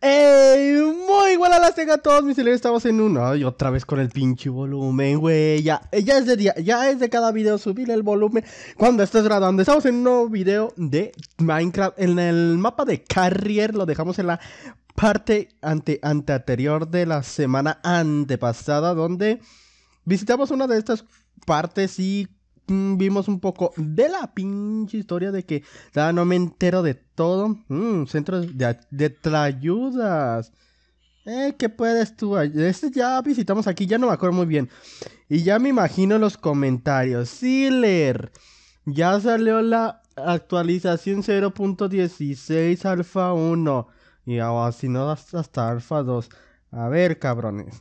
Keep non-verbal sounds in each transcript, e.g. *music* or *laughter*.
Ey, muy buenas las a todos, mis señores. Estamos en uno. Ay, otra vez con el pinche volumen, güey. Ya, eh, ya, es de día, ya es de cada video subir el volumen cuando estés grabando. Estamos en un nuevo video de Minecraft. En el mapa de Carrier lo dejamos en la parte ante, ante anterior de la semana antepasada, donde visitamos una de estas partes y Mm, vimos un poco de la pinche historia de que no me entero de todo. Centro mm, centro de, de trayudas. Eh, ¿qué puedes tú? Este ya visitamos aquí, ya no me acuerdo muy bien. Y ya me imagino los comentarios. leer ya salió la actualización 0.16 alfa 1. Y ahora si no hasta alfa 2. A ver, cabrones.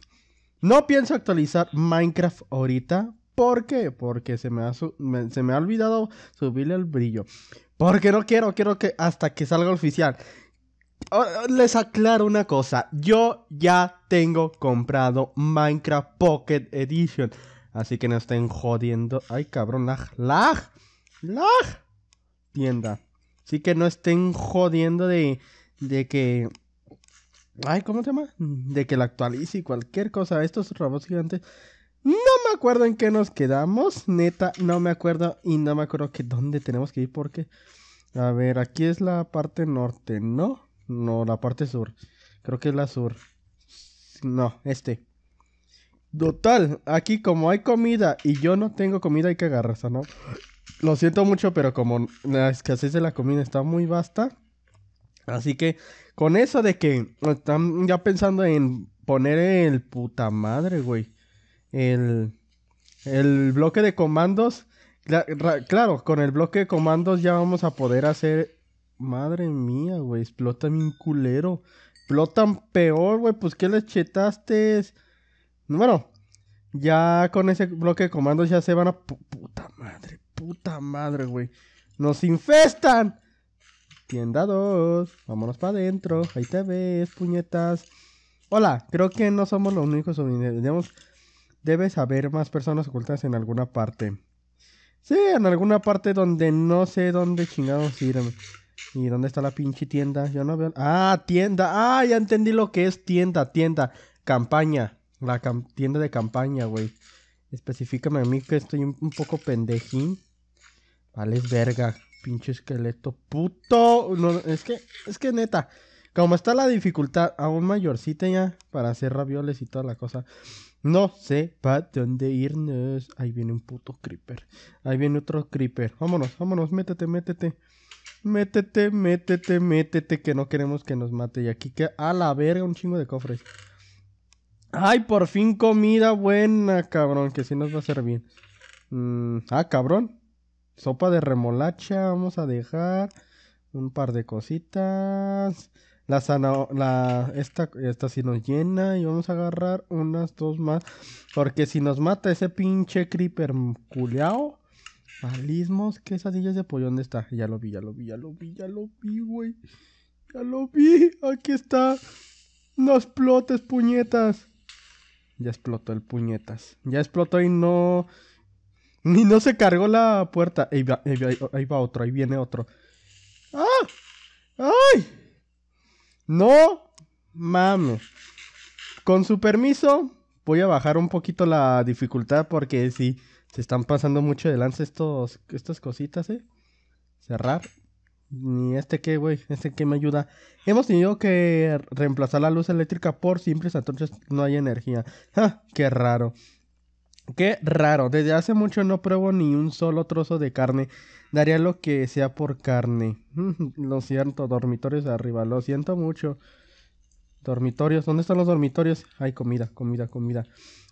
No pienso actualizar Minecraft ahorita ¿Por qué? Porque se me ha, se me ha olvidado subirle el brillo. Porque no quiero, quiero que hasta que salga oficial. Ah, les aclaro una cosa, yo ya tengo comprado Minecraft Pocket Edition, así que no estén jodiendo. Ay, cabrón, lag, lag, lag. Tienda. Así que no estén jodiendo de, de que... Ay, ¿cómo se llama? De que la actualice y cualquier cosa. Estos robots gigantes no me acuerdo en qué nos quedamos. Neta, no me acuerdo. Y no me acuerdo que dónde tenemos que ir porque... A ver, aquí es la parte norte, ¿no? No, la parte sur. Creo que es la sur. No, este. Total, aquí como hay comida y yo no tengo comida hay que agarrarse, ¿no? Lo siento mucho, pero como la escasez de la comida está muy vasta. Así que con eso de que están ya pensando en poner el puta madre, güey el, el bloque de comandos. claro, con el bloque de comandos ya vamos a poder hacer. Madre mía, güey, explota mi culero. Explotan peor, güey, pues que les chetaste. Bueno, ya con ese bloque de comandos ya se van a. Puta madre, puta madre, güey. ¡Nos infestan! Tienda 2, vámonos para adentro. Ahí te ves, puñetas. Hola, creo que no somos los únicos sobrevivientes debes haber más personas ocultas en alguna parte. Sí, en alguna parte donde no sé dónde chingados ir. ¿Y dónde está la pinche tienda? Yo no veo. Ah, tienda. Ah, ya entendí lo que es tienda, tienda. Campaña. La tienda de campaña, güey. Específicame a mí que estoy un, poco pendejín. Vale, es verga. Pinche esqueleto. Puto. No, es que, es que neta. Como está la dificultad, aún mayorcita ya para hacer ravioles y toda la cosa. No sé para dónde irnos. Ahí viene un puto creeper. Ahí viene otro creeper. Vámonos, vámonos, métete, métete. Métete, métete, métete, que no queremos que nos mate. Y aquí que a la verga un chingo de cofres. Ay, por fin comida buena, cabrón, que sí nos va a servir. bien mm, ah, cabrón. Sopa de remolacha, vamos a dejar. Un par de cositas. La la, esta, esta si nos llena y vamos a agarrar unas dos más. Porque si nos mata ese pinche creeper culiao Malismos, ¿qué sadillas de pollo? ¿Dónde está? Ya lo vi, ya lo vi, ya lo vi, ya lo vi, güey. Ya lo vi, aquí está. No explotes, puñetas. Ya explotó el puñetas. Ya explotó y no... Ni no se cargó la puerta. va, ahí va otro, ahí viene otro. ¡Ah! ¡Ay! No mames. Con su permiso, voy a bajar un poquito la dificultad porque si se están pasando mucho de lance estas cositas, ¿eh? Cerrar. Ni este que, güey, este que me ayuda. Hemos tenido que reemplazar la luz eléctrica por simples entonces no hay energía. *laughs* ¡Ja! ¡Qué raro! Qué raro, desde hace mucho no pruebo ni un solo trozo de carne Daría lo que sea por carne. *laughs* lo siento, dormitorios arriba, lo siento mucho. Dormitorios, ¿dónde están los dormitorios? Hay comida, comida, comida.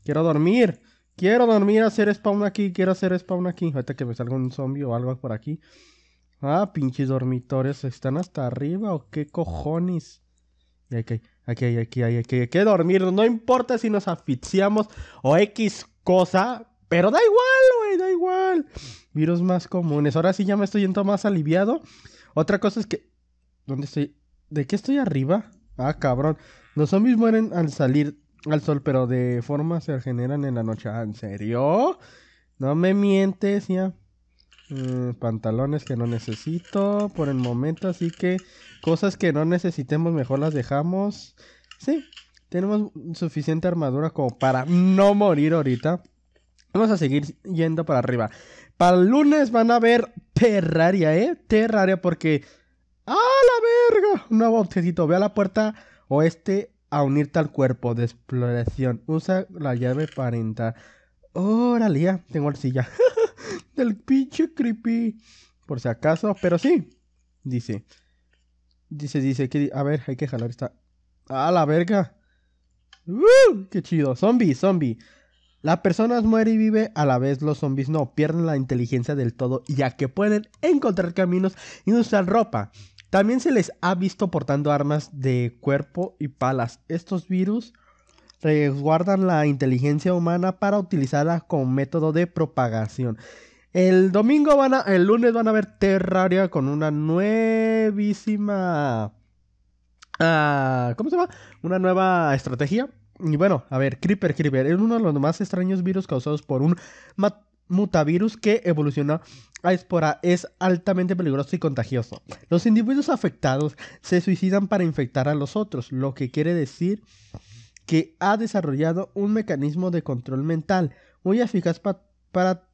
Quiero dormir. Quiero dormir, hacer spawn aquí, quiero hacer spawn aquí. Ahorita que me salga un zombie o algo por aquí. Ah, pinches dormitorios, ¿están hasta arriba o qué cojones? aquí aquí hay, aquí aquí hay, que dormir. No importa si nos asfixiamos o X cosa, pero da igual, güey, da igual. Virus más comunes. Ahora sí ya me estoy yendo más aliviado. Otra cosa es que. ¿Dónde estoy? ¿De qué estoy arriba? Ah, cabrón. Los zombies mueren al salir al sol, pero de forma se generan en la noche. Ah, ¿En serio? No me mientes, ya. Mm, pantalones que no necesito por el momento, así que cosas que no necesitemos mejor las dejamos. Sí, tenemos suficiente armadura como para no morir ahorita. Vamos a seguir yendo para arriba. Para el lunes van a ver Terraria, ¿eh? Terraria porque... ¡Ah, la verga! Un nuevo objeto, Ve a la puerta oeste a unirte al cuerpo de exploración. Usa la llave para entrar. Órale, ya tengo arcilla. *laughs* Del pinche creepy. Por si acaso, pero sí. Dice. Dice, dice, que, a ver, hay que jalar esta. ¡Ah, la verga! ¡Uh! ¡Qué chido! ¡Zombie, zombie! Las personas mueren y vive, a la vez los zombies no, pierden la inteligencia del todo ya que pueden encontrar caminos y usar ropa. También se les ha visto portando armas de cuerpo y palas. Estos virus resguardan la inteligencia humana para utilizarla como método de propagación. El domingo van a, el lunes van a ver Terraria con una nuevísima, ah, ¿cómo se llama? Una nueva estrategia y bueno, a ver, Creeper Creeper es uno de los más extraños virus causados por un mutavirus que evoluciona a espora. Es altamente peligroso y contagioso. Los individuos afectados se suicidan para infectar a los otros, lo que quiere decir que ha desarrollado un mecanismo de control mental muy eficaz para para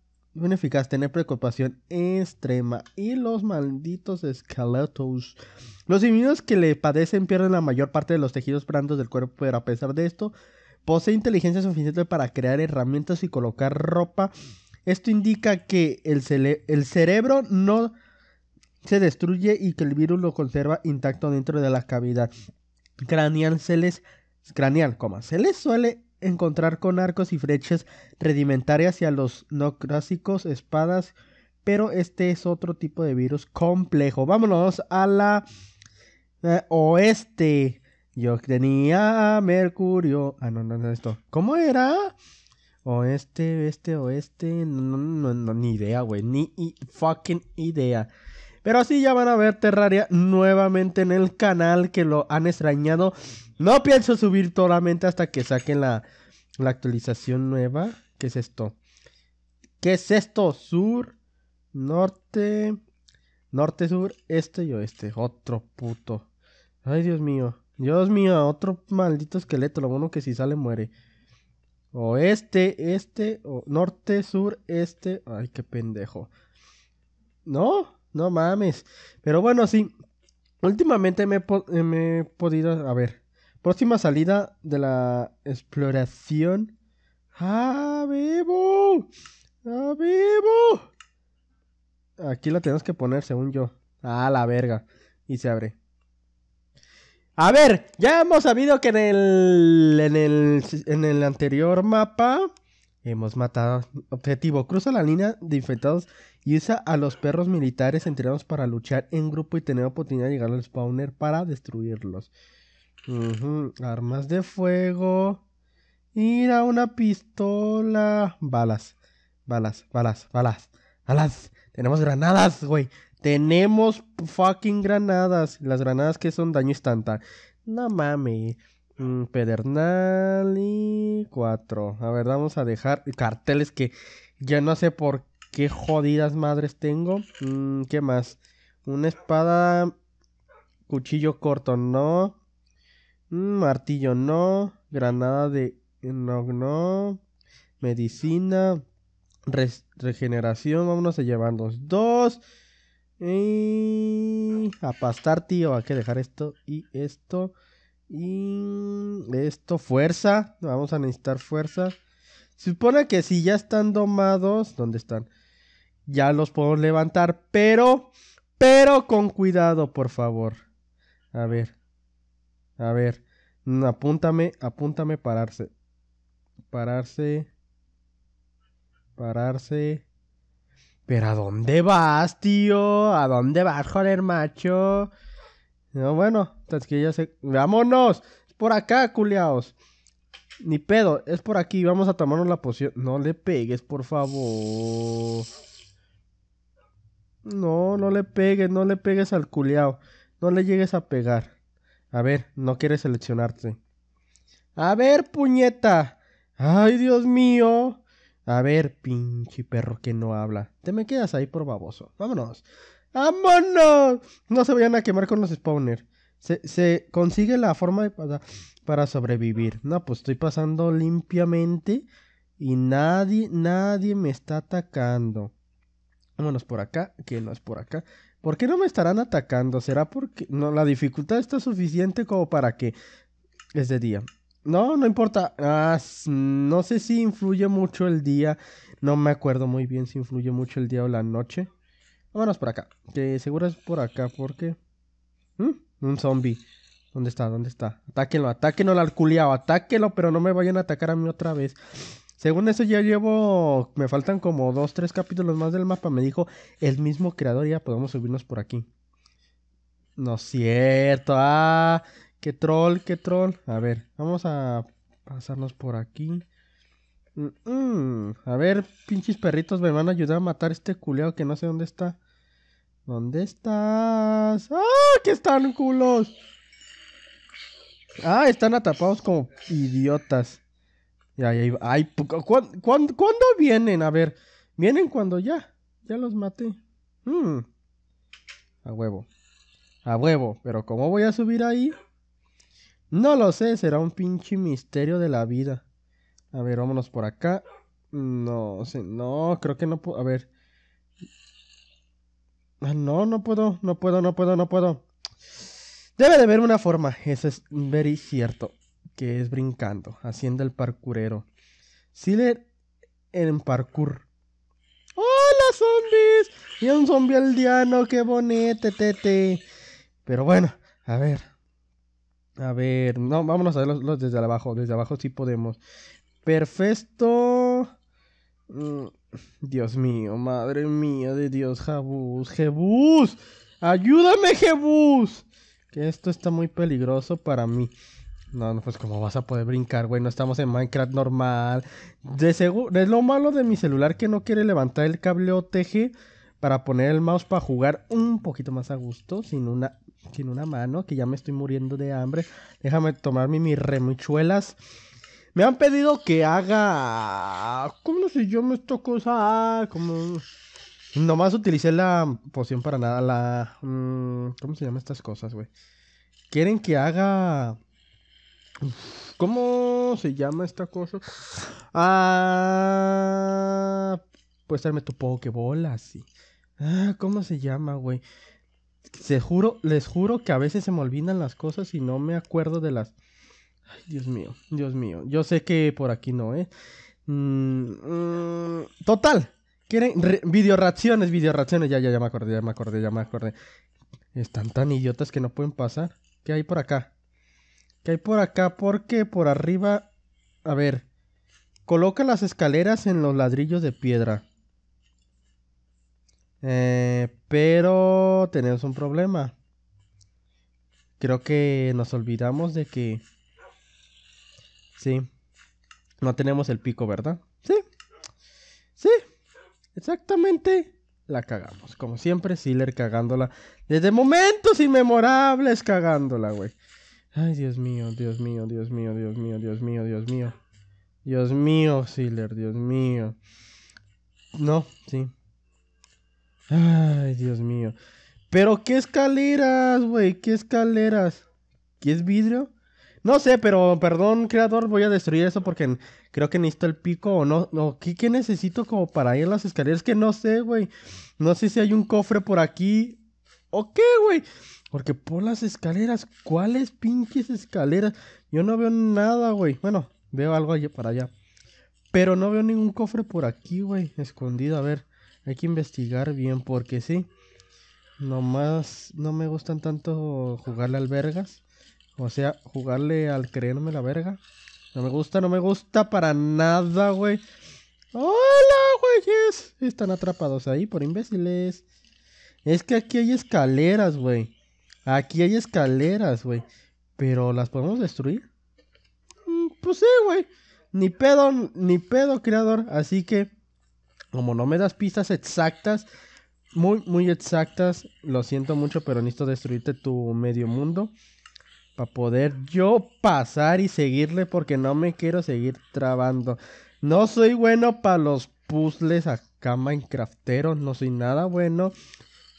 eficaz, tener preocupación extrema y los malditos esqueletos. Los individuos que le padecen pierden la mayor parte de los tejidos blandos del cuerpo, pero a pesar de esto, posee inteligencia suficiente para crear herramientas y colocar ropa. Esto indica que el, el cerebro no se destruye y que el virus lo conserva intacto dentro de la cavidad craneal. Se craneal, coma, se les suele encontrar con arcos y flechas rudimentarias y a los no clásicos espadas, pero este es otro tipo de virus complejo. Vámonos a la eh, oeste. Yo tenía Mercurio. Ah, no, no, no, esto. ¿Cómo era? Oeste, este, oeste. No, no, no, no ni idea, güey. Ni fucking idea. Pero así ya van a ver Terraria nuevamente en el canal que lo han extrañado. No pienso subir solamente hasta que saquen la, actualización nueva. ¿Qué es esto? ¿Qué es esto? Sur, norte, norte, sur, este y oeste. Otro puto. Ay, Dios mío. Dios mío, otro maldito esqueleto. Lo bueno que si sale muere. Oeste, este, o norte, sur, este. Ay, qué pendejo. ¿No? No mames. Pero bueno, sí. Últimamente me he, podido. A ver. Próxima salida de la exploración. ¡Ah, vivo! ¡Ah, vivo! Aquí la tenemos que poner, según yo. ¡Ah, la verga! Y se abre. A ver, ya hemos sabido que en el, en el, en el anterior mapa Hemos matado. Objetivo: cruza la línea de infectados y usa a los perros militares entrenados para luchar en grupo y tener oportunidad de llegar al spawner para destruirlos. Armas de fuego. Ir a una pistola. Balas. Balas, balas, balas, balas. Tenemos granadas, güey. Tenemos fucking granadas. Las granadas que son daño instantáneo. No mames. Mm, pedernal y cuatro. A ver, vamos a dejar carteles que ya no sé por qué jodidas madres tengo. Mm, ¿Qué más? Una espada, cuchillo corto, no. Mm, martillo, no. Granada de... No, no. Medicina. regeneración, vámonos a llevarnos dos. Y... A pastar, tío. Hay que dejar esto y esto. Y esto, fuerza. Vamos a necesitar fuerza. Se supone que si ya están domados, ¿dónde están? Ya los puedo levantar, pero, pero con cuidado, por favor. A ver, a ver, mm, apúntame, apúntame, pararse. Pararse, pararse. Pero ¿a dónde vas, tío? ¿A dónde vas, joder, macho? No, bueno, que ya se... ¡Vámonos! Es por acá, culiaos. Ni pedo, es por aquí, vamos a tomarnos la poción. No le pegues, por favor. No, no le pegues, no le pegues al culiao. No le llegues a pegar. A ver, no quiere seleccionarte. A ver, puñeta. Ay, Dios mío. A ver, pinche perro que no habla. Te me quedas ahí por baboso. Vámonos. ¡Vámonos! No se vayan a quemar con los spawners. Se, se, consigue la forma de, para, para, sobrevivir. No, pues estoy pasando limpiamente y nadie, nadie me está atacando. Vámonos por acá, que no es por acá. ¿Por qué no me estarán atacando? ¿Será porque no la dificultad está suficiente como para que es de día? No, no importa. Ah, no sé si influye mucho el día. No me acuerdo muy bien si influye mucho el día o la noche. Vámonos por acá. Que seguro es por acá, porque. qué? ¿Mm? Un zombie. ¿Dónde está? ¿Dónde está? Atáquenlo, atáquenlo al culiao, atáquenlo, pero no me vayan a atacar a mí otra vez. Según eso ya llevo, me faltan como dos, tres capítulos más del mapa, me dijo el mismo creador, ya podemos subirnos por aquí. No es cierto, ah, qué troll, qué troll. A ver, vamos a pasarnos por aquí. Mm, mm. A ver, pinches perritos, me van a ayudar a matar este culeado que no sé dónde está. ¿Dónde estás? ¡Ah! ¡Que están, culos! Ah, están atrapados como idiotas. Ya, ya Ay, ¿cuándo, vienen? A ver, vienen cuando ya. Ya los maté. Mm. A huevo. A huevo. Pero ¿cómo voy a subir ahí? No lo sé, será un pinche misterio de la vida. A ver, vámonos por acá. No sé, no, creo que no puedo. A ver, Ah, no, no puedo, no puedo, no puedo, no puedo. Debe de haber una forma, eso es very cierto, que es brincando, haciendo el parkurero. Siler en parkour. ¡Hola, zombies! Y un zombie aldeano, qué bonito, tete. Pero bueno, a ver. A ver, no, vámonos a verlos desde abajo, desde abajo sí podemos. Perfecto. Mm, Dios mío, madre mía de Dios, Jebus, Jebus, ayúdame, Jebus Que esto está muy peligroso para mí. No, no, pues cómo vas a poder brincar, güey. No estamos en Minecraft normal. De seguro, es lo malo de mi celular que no quiere levantar el cable OTG para poner el mouse para jugar un poquito más a gusto, sin una, sin una mano, que ya me estoy muriendo de hambre. Déjame tomarme mis remuchuelas me han pedido que haga. ¿Cómo se llama esta cosa? Ah, como. Nomás utilicé la poción para nada. La. Mm, ¿Cómo se llama estas cosas, güey? Quieren que haga. ¿Cómo se llama esta cosa? Ah. Puedes darme tu pokebola, así. Ah, ¿cómo se llama, güey? Se juro, les juro que a veces se me olvidan las cosas y no me acuerdo de las Ay, Dios mío, Dios mío. Yo sé que por aquí no, ¿eh? Mm, mm, total. ¿Quieren video video Ya, ya, ya me acordé, ya me acordé, ya me acordé. Están tan idiotas que no pueden pasar. ¿Qué hay por acá? ¿Qué hay por acá? Porque por arriba... A ver. Coloca las escaleras en los ladrillos de piedra. Eh, pero tenemos un problema. Creo que nos olvidamos de que... Sí. No tenemos el pico, ¿verdad? Sí. Sí. Exactamente. La cagamos. Como siempre, Siler cagándola. Desde momentos inmemorables cagándola, güey. Ay, Dios mío, Dios mío, Dios mío, Dios mío, Dios mío, Dios mío. Dios mío, Siler, Dios mío. No, sí. Ay, Dios mío. Pero qué escaleras, güey, qué escaleras. ¿Qué es vidrio? No sé, pero perdón, creador, voy a destruir eso porque creo que necesito el pico o no. O ¿qué, necesito como para ir a las escaleras? Que no sé, güey. No sé si hay un cofre por aquí. ¿O qué, güey? Porque por las escaleras, ¿cuáles pinches escaleras? Yo no veo nada, güey. Bueno, veo algo allá para allá. Pero no veo ningún cofre por aquí, güey. Escondido, a ver. Hay que investigar bien porque sí. Nomás no me gustan tanto jugarle albergas. O sea, jugarle al creerme la verga. No me gusta, no me gusta para nada, güey. ¡Hola, güeyes! Están atrapados ahí por imbéciles. Es que aquí hay escaleras, güey. Aquí hay escaleras, güey. Pero ¿las podemos destruir? Mm, pues sí, güey. Ni pedo, ni pedo, creador. Así que, como no me das pistas exactas, muy, muy exactas, lo siento mucho, pero necesito destruirte tu medio mundo para poder yo pasar y seguirle porque no me quiero seguir trabando. No soy bueno para los puzzles acá Minecrafteros, no soy nada bueno,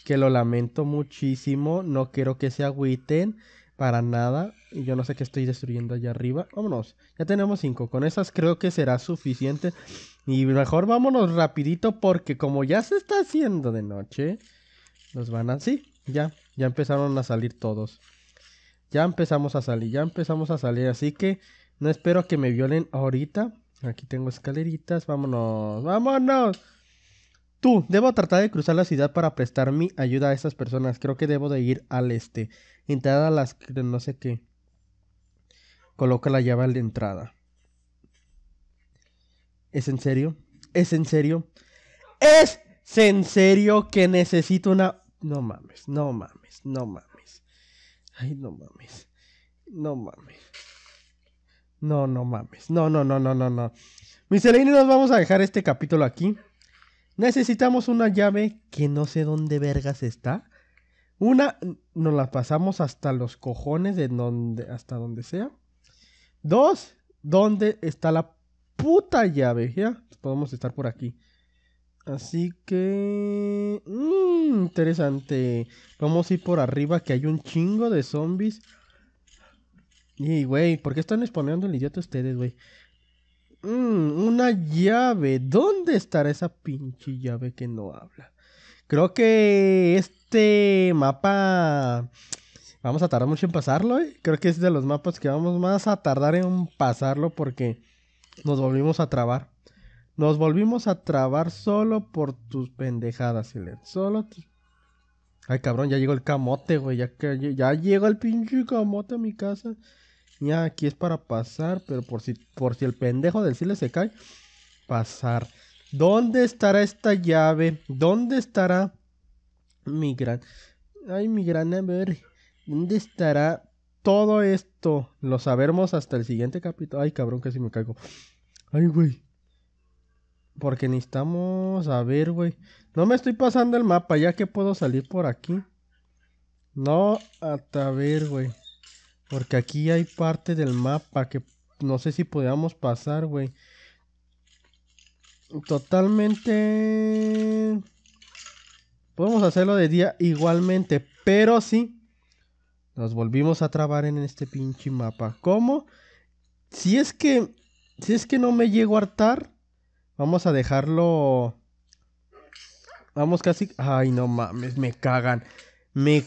que lo lamento muchísimo, no quiero que se agüiten para nada. Y yo no sé qué estoy destruyendo allá arriba. Vámonos, ya tenemos cinco, con esas creo que será suficiente. Y mejor vámonos rapidito porque como ya se está haciendo de noche, nos van a... Sí, ya, ya empezaron a salir todos. Ya empezamos a salir, ya empezamos a salir. Así que no espero que me violen ahorita. Aquí tengo escaleritas. Vámonos, vámonos. Tú, debo tratar de cruzar la ciudad para prestar mi ayuda a esas personas. Creo que debo de ir al este. Entrada a las... no sé qué. Coloca la llave de entrada. ¿Es en serio? ¿Es en serio? ¿Es en serio que necesito una... No mames, no mames, no mames. Ay, no mames. No mames. No, no mames. No, no, no, no, no, no. nos vamos a dejar este capítulo aquí. Necesitamos una llave que no sé dónde vergas está. Una, nos la pasamos hasta los cojones de donde, hasta donde sea. Dos, ¿dónde está la puta llave? Ya, podemos estar por aquí. Así que... Mm, interesante. Vamos a ir por arriba que hay un chingo de zombies. Y, güey, ¿por qué están exponiendo el idiota ustedes, güey? Mmm, una llave. ¿Dónde estará esa pinche llave que no habla? Creo que este mapa... Vamos a tardar mucho en pasarlo, ¿eh? Creo que es de los mapas que vamos más a tardar en pasarlo porque nos volvimos a trabar. Nos volvimos a trabar solo por tus pendejadas, Silen. Solo Ay, cabrón, ya llegó el camote, güey. Ya, ya llegó el pinche camote a mi casa. Ya, aquí es para pasar, pero por si, por si el pendejo del Silen se cae, pasar. ¿Dónde estará esta llave? ¿Dónde estará mi gran... Ay, mi gran... A ver, ¿dónde estará todo esto lo sabremos hasta el siguiente capítulo. Ay, cabrón, casi me caigo. Ay, güey. Porque necesitamos. A ver, güey. No me estoy pasando el mapa, ya que puedo salir por aquí. No, hasta ver, güey. Porque aquí hay parte del mapa que no sé si podíamos pasar, güey. Totalmente. Podemos hacerlo de día igualmente, pero sí. Nos volvimos a trabar en este pinche mapa. ¿Cómo? Si es que. Si es que no me llego a hartar. Vamos a dejarlo. Vamos casi. Ay, no mames, me cagan. Me.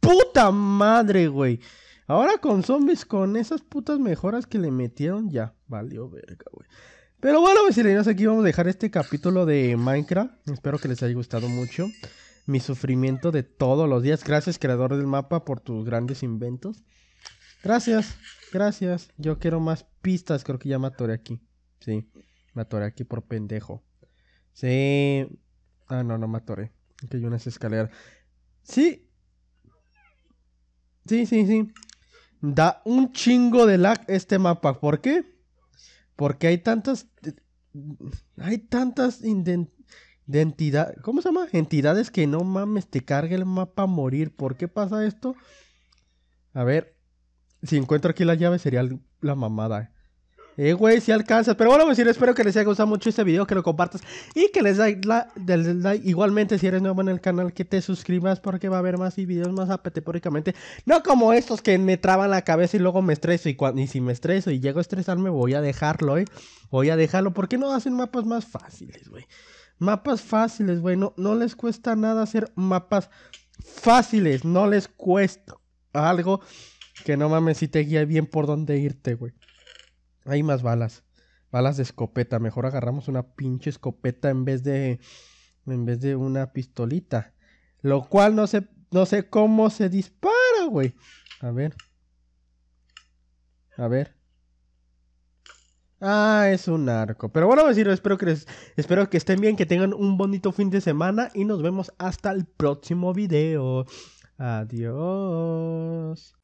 ¡Puta madre, güey! Ahora con zombies, con esas putas mejoras que le metieron, ya. Valió verga, güey. Pero bueno, mis aquí vamos a dejar este capítulo de Minecraft. Espero que les haya gustado mucho. Mi sufrimiento de todos los días. Gracias, creador del mapa, por tus grandes inventos. Gracias, gracias. Yo quiero más pistas, creo que ya me aquí. Sí, me atoré aquí por pendejo. Sí. Ah, no, no me atoré. Aquí hay unas escaleras. Sí. Sí, sí, sí. Da un chingo de lag este mapa. ¿Por qué? Porque hay tantas. Hay tantas identidades. ¿Cómo se llama? Entidades que no mames, te carga el mapa a morir. ¿Por qué pasa esto? A ver. Si encuentro aquí la llave sería la mamada. Eh, güey, si alcanzas. Pero bueno, pues sí, espero que les haya gustado mucho este video, que lo compartas y que les dais like. Igualmente, si eres nuevo en el canal, que te suscribas porque va a haber más y videos más apetepóricamente. No como estos que me traban la cabeza y luego me estreso. Y, si me estreso y llego a estresarme, voy a dejarlo, ¿eh? Voy a dejarlo. ¿Por qué no hacen mapas más fáciles, güey? Mapas fáciles, güey. No, no les cuesta nada hacer mapas fáciles. No les cuesta algo que no mames si te guía bien por dónde irte, güey. Hay más balas. Balas de escopeta. Mejor agarramos una pinche escopeta en vez de. En vez de una pistolita. Lo cual no sé. No sé cómo se dispara, güey. A ver. A ver. Ah, es un arco. Pero bueno, vecinos, espero que, espero que estén bien, que tengan un bonito fin de semana y nos vemos hasta el próximo video. Adiós.